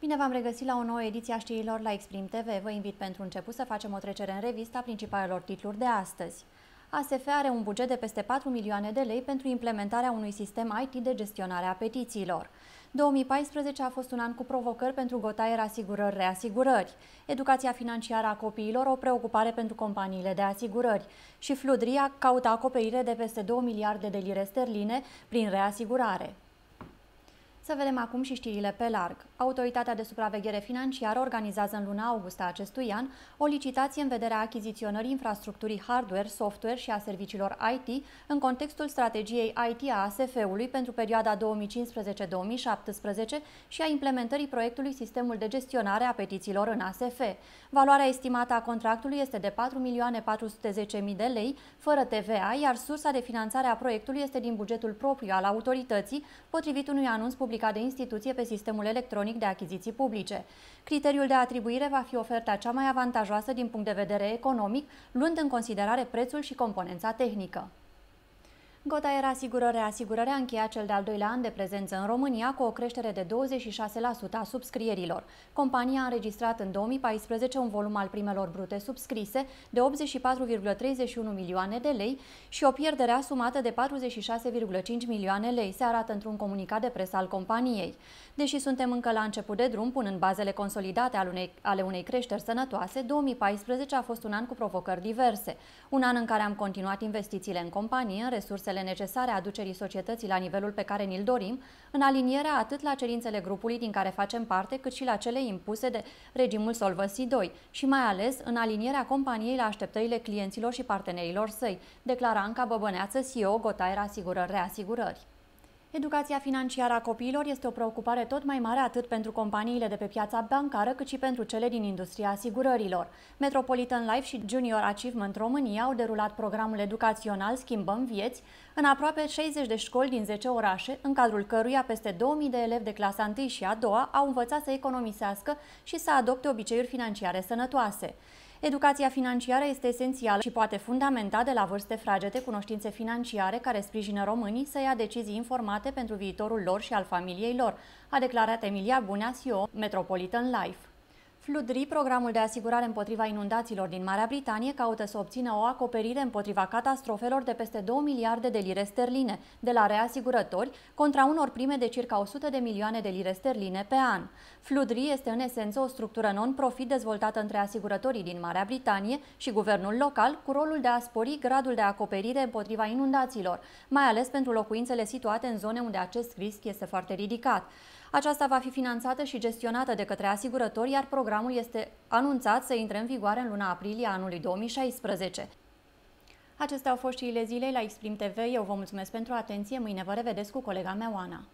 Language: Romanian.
Bine v-am regăsit la o nouă ediție a știrilor la Exprim TV. Vă invit pentru început să facem o trecere în revista principalelor titluri de astăzi. ASF are un buget de peste 4 milioane de lei pentru implementarea unui sistem IT de gestionare a petițiilor. 2014 a fost un an cu provocări pentru gotaier asigurări reasigurări, educația financiară a copiilor, o preocupare pentru companiile de asigurări și Fludria caută acoperire de peste 2 miliarde de lire sterline prin reasigurare. Să vedem acum și știrile pe larg. Autoritatea de supraveghere financiară organizează în luna august a acestui an o licitație în vederea achiziționării infrastructurii hardware, software și a serviciilor IT în contextul strategiei IT a ASF-ului pentru perioada 2015-2017 și a implementării proiectului Sistemul de gestionare a petițiilor în ASF. Valoarea estimată a contractului este de 4.410.000 de lei, fără TVA, iar sursa de finanțare a proiectului este din bugetul propriu al autorității, potrivit unui anunț public aplicat de instituție pe sistemul electronic de achiziții publice. Criteriul de atribuire va fi oferta cea mai avantajoasă din punct de vedere economic, luând în considerare prețul și componența tehnică. Gota era asigurare, asigurarea, a încheiat cel de-al doilea an de prezență în România cu o creștere de 26% a subscrierilor. Compania a înregistrat în 2014 un volum al primelor brute subscrise de 84,31 milioane de lei și o pierdere asumată de 46,5 milioane lei, se arată într-un comunicat de presă al companiei. Deși suntem încă la început de drum, punând bazele consolidate ale unei, ale unei creșteri sănătoase, 2014 a fost un an cu provocări diverse. Un an în care am continuat investițiile în companie, în resursele elementele necesare aducerii societății la nivelul pe care ni-l dorim, în alinierea atât la cerințele grupului din care facem parte, cât și la cele impuse de regimul Solvency 2 și mai ales în alinierea companiei la așteptările clienților și partenerilor săi, declara Anca Băbăneață, CEO Gotaer Asigurări Reasigurări. Educația financiară a copiilor este o preocupare tot mai mare atât pentru companiile de pe piața bancară, cât și pentru cele din industria asigurărilor. Metropolitan Life și Junior Achievement România au derulat programul educațional Schimbăm Vieți în aproape 60 de școli din 10 orașe, în cadrul căruia peste 2000 de elevi de clasa 1 și a 2 au învățat să economisească și să adopte obiceiuri financiare sănătoase. Educația financiară este esențială și poate fundamenta de la vârste fragede cunoștințe financiare care sprijină românii să ia decizii informate pentru viitorul lor și al familiei lor, a declarat Emilia Bunea, CEO Metropolitan Life. Fludri, programul de asigurare împotriva inundațiilor din Marea Britanie, caută să obțină o acoperire împotriva catastrofelor de peste 2 miliarde de lire sterline de la reasigurători contra unor prime de circa 100 de milioane de lire sterline pe an. Fludri este în esență o structură non-profit dezvoltată între asigurătorii din Marea Britanie și guvernul local cu rolul de a spori gradul de acoperire împotriva inundațiilor, mai ales pentru locuințele situate în zone unde acest risc este foarte ridicat. Aceasta va fi finanțată și gestionată de către asigurători, iar programul este anunțat să intre în vigoare în luna aprilie anului 2016. Acestea au fost știrile zilei la Exprim TV. Eu vă mulțumesc pentru atenție. Mâine vă revedeți cu colega mea, Oana.